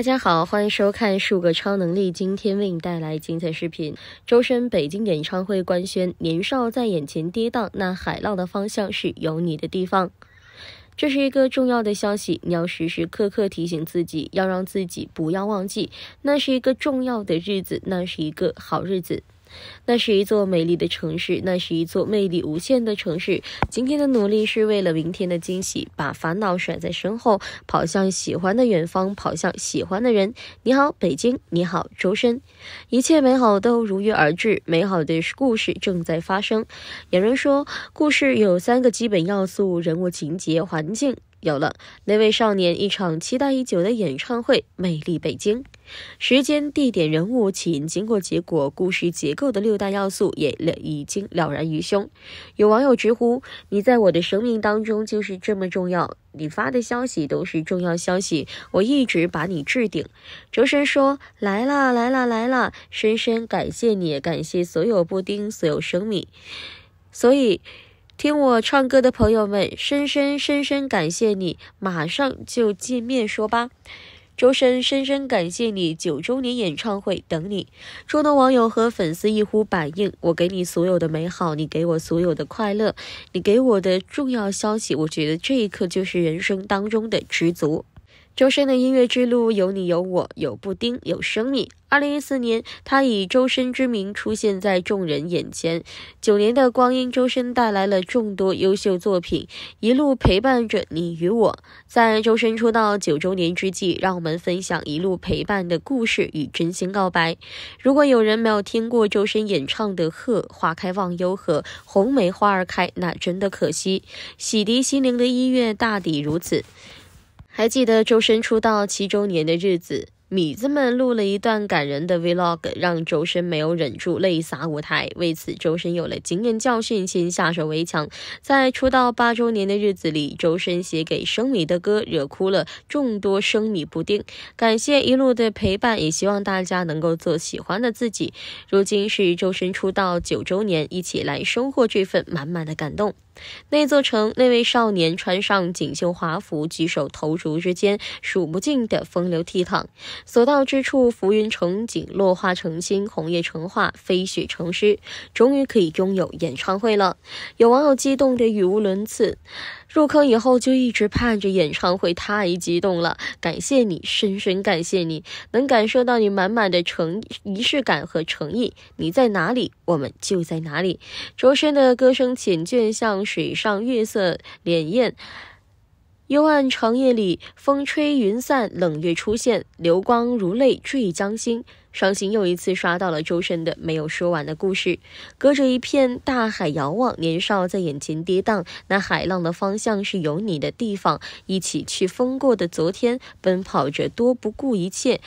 大家好，欢迎收看《数个超能力》，今天为你带来精彩视频。周深北京演唱会官宣，年少在眼前跌宕，那海浪的方向是有你的地方。这是一个重要的消息，你要时时刻刻提醒自己，要让自己不要忘记，那是一个重要的日子，那是一个好日子。那是一座美丽的城市，那是一座魅力无限的城市。今天的努力是为了明天的惊喜，把烦恼甩在身后，跑向喜欢的远方，跑向喜欢的人。你好，北京！你好，周深！一切美好都如约而至，美好的故事正在发生。有人说，故事有三个基本要素：人物、情节、环境。有了那位少年，一场期待已久的演唱会，美丽北京。时间、地点、人物、起因、经过、结果，故事结构的六大要素也了已经了然于胸。有网友直呼：“你在我的生命当中就是这么重要，你发的消息都是重要消息，我一直把你置顶。”周深说：“来啦，来啦，来啦！深深感谢你，感谢所有布丁，所有生命。”所以。听我唱歌的朋友们，深深深深感谢你，马上就见面说吧。周深深深感谢你九周年演唱会，等你。众多网友和粉丝一呼百应，我给你所有的美好，你给我所有的快乐，你给我的重要消息，我觉得这一刻就是人生当中的知足。周深的音乐之路有你有我有布丁有生命。二零一四年，他以周深之名出现在众人眼前。九年的光阴，周深带来了众多优秀作品，一路陪伴着你与我。在周深出道九周年之际，让我们分享一路陪伴的故事与真心告白。如果有人没有听过周深演唱的《鹤花开》《忘忧》和《红梅花儿开》，那真的可惜。洗涤心灵的音乐大抵如此。还记得周深出道七周年的日子，米子们录了一段感人的 Vlog，让周深没有忍住泪洒舞台。为此，周深有了经验教训，先下手为强。在出道八周年的日子里，周深写给生米的歌惹哭了众多生米布丁，感谢一路的陪伴，也希望大家能够做喜欢的自己。如今是周深出道九周年，一起来收获这份满满的感动。那座城，那位少年穿上锦绣华服，举手投足之间，数不尽的风流倜傥，所到之处，浮云成景，落花成诗，红叶成画，飞雪成诗。终于可以拥有演唱会了，有网友激动得语无伦次。入坑以后就一直盼着演唱会，太激动了！感谢你，深深感谢你能感受到你满满的诚仪式感和诚意。你在哪里，我们就在哪里。卓深的歌声浅倦，像水上月色潋滟。幽暗长夜里，风吹云散，冷月出现，流光如泪坠江心。伤心又一次刷到了周深的没有说完的故事，隔着一片大海遥望，年少在眼前跌宕。那海浪的方向是有你的地方，一起去风过的昨天，奔跑着多不顾一切，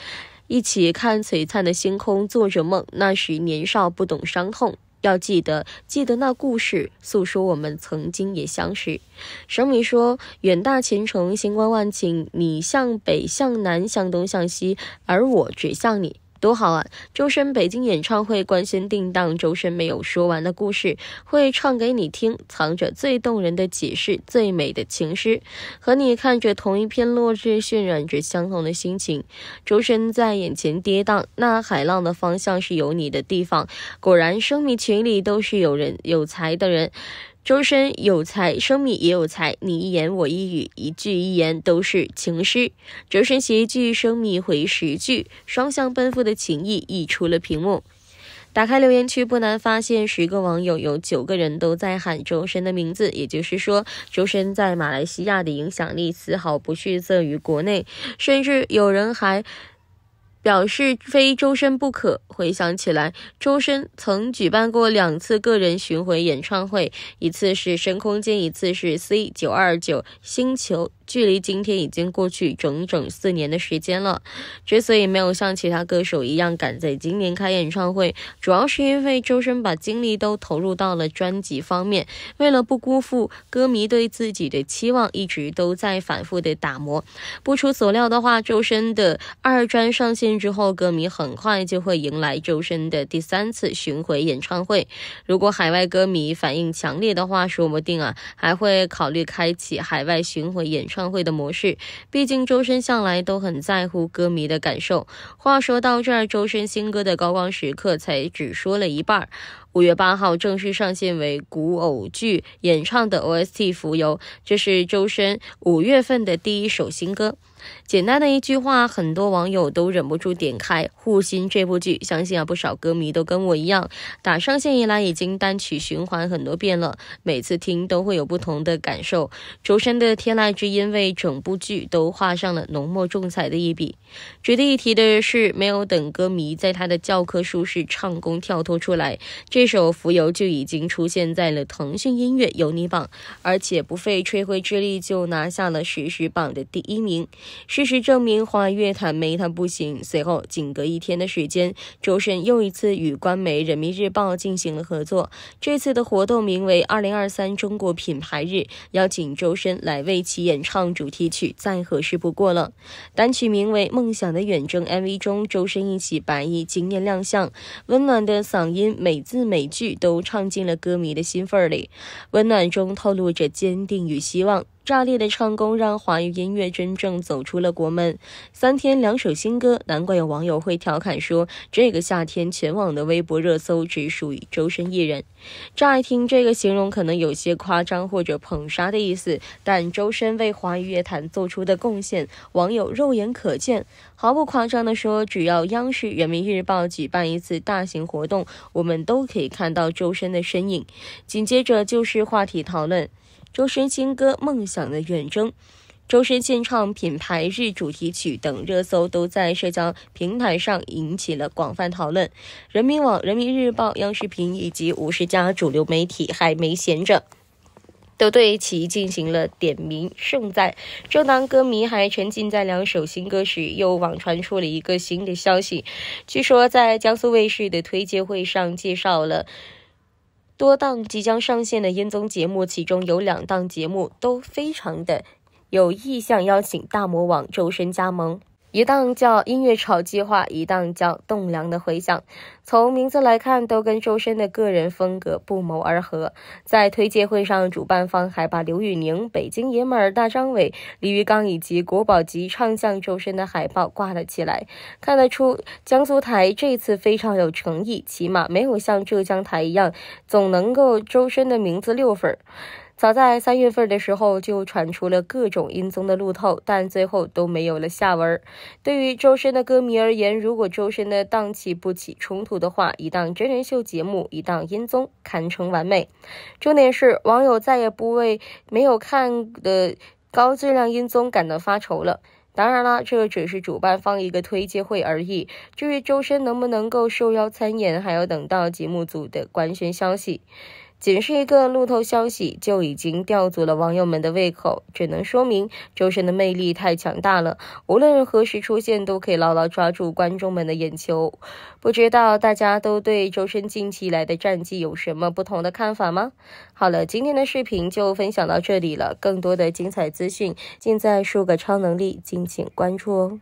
一起看璀璨的星空，做着梦，那时年少不懂伤痛。要记得，记得那故事诉说我们曾经也相识。小米说：“远大前程，星光万顷，你向北，向南，向东，向西，而我指向你。”多好啊！周深北京演唱会官宣定档，周深没有说完的故事会唱给你听，藏着最动人的解释，最美的情诗，和你看着同一片落日，渲染着相同的心情。周深在眼前跌宕，那海浪的方向是有你的地方。果然，生米群里都是有人有才的人。周深有才，生米也有才。你一言我一语，一句一言都是情诗。周深写一句，生米回十句，双向奔赴的情谊溢出了屏幕。打开留言区，不难发现，十个网友有九个人都在喊周深的名字。也就是说，周深在马来西亚的影响力丝毫不逊色于国内，甚至有人还。表示非周深不可。回想起来，周深曾举办过两次个人巡回演唱会，一次是深空间，一次是 C 九二九星球。距离今天已经过去整整四年的时间了。之所以没有像其他歌手一样赶在今年开演唱会，主要是因为周深把精力都投入到了专辑方面，为了不辜负歌迷对自己的期望，一直都在反复的打磨。不出所料的话，周深的二专上线之后，歌迷很快就会迎来周深的第三次巡回演唱会。如果海外歌迷反应强烈的话，说不定啊，还会考虑开启海外巡回演唱。会的模式，毕竟周深向来都很在乎歌迷的感受。话说到这儿，周深新歌的高光时刻才只说了一半。五月八号正式上线为古偶剧演唱的 OST《浮游》，这是周深五月份的第一首新歌。简单的一句话，很多网友都忍不住点开《护心》这部剧。相信啊，不少歌迷都跟我一样，打上线以来已经单曲循环很多遍了。每次听都会有不同的感受。周深的天籁之音为整部剧都画上了浓墨重彩的一笔。值得一提的是，没有等歌迷在他的教科书式唱功跳脱出来，这首《浮游》就已经出现在了腾讯音乐有你榜，而且不费吹灰之力就拿下了实时榜的第一名。事实证明，华乐坦没他不行。随后，仅隔一天的时间，周深又一次与官媒《人民日报》进行了合作。这次的活动名为“二零二三中国品牌日”，邀请周深来为其演唱主题曲，再合适不过了。单曲名为《梦想的远征》，MV 中周深一起白衣惊艳亮相，温暖的嗓音，每字每句都唱进了歌迷的心缝里，温暖中透露着坚定与希望。炸裂的唱功让华语音乐真正走出了国门。三天两首新歌，难怪有网友会调侃说，这个夏天全网的微博热搜只属于周深一人。乍一听这个形容可能有些夸张或者捧杀的意思，但周深为华语乐坛做出的贡献，网友肉眼可见。毫不夸张地说，只要央视、人民日报举办一次大型活动，我们都可以看到周深的身影。紧接着就是话题讨论。周深新歌《梦想的远征》，周深献唱品牌日主题曲等热搜都在社交平台上引起了广泛讨论。人民网、人民日报、央视频以及五十家主流媒体还没闲着，都对其进行了点名盛赞。正当歌迷还沉浸在两首新歌时，又网传出了一个新的消息。据说在江苏卫视的推介会上介绍了。多档即将上线的烟综节目，其中有两档节目都非常的有意向邀请大魔王周深加盟。一档叫《音乐炒计划》，一档叫《栋梁的回响》，从名字来看，都跟周深的个人风格不谋而合。在推介会上，主办方还把刘宇宁、北京爷们儿大张伟、李玉刚以及国宝级唱将周深的海报挂了起来，看得出江苏台这次非常有诚意，起码没有像浙江台一样总能够周深的名字六粉。早在三月份的时候就传出了各种音综的路透，但最后都没有了下文。对于周深的歌迷而言，如果周深的档期不起冲突的话，一档真人秀节目，一档音综，堪称完美。重点是，网友再也不为没有看的高质量音综感到发愁了。当然啦，这只是主办方一个推介会而已。至于周深能不能够受邀参演，还要等到节目组的官宣消息。仅是一个路透消息就已经吊足了网友们的胃口，只能说明周深的魅力太强大了。无论何时出现，都可以牢牢抓住观众们的眼球。不知道大家都对周深近期来的战绩有什么不同的看法吗？好了，今天的视频就分享到这里了。更多的精彩资讯尽在《数个超能力》，敬请关注哦。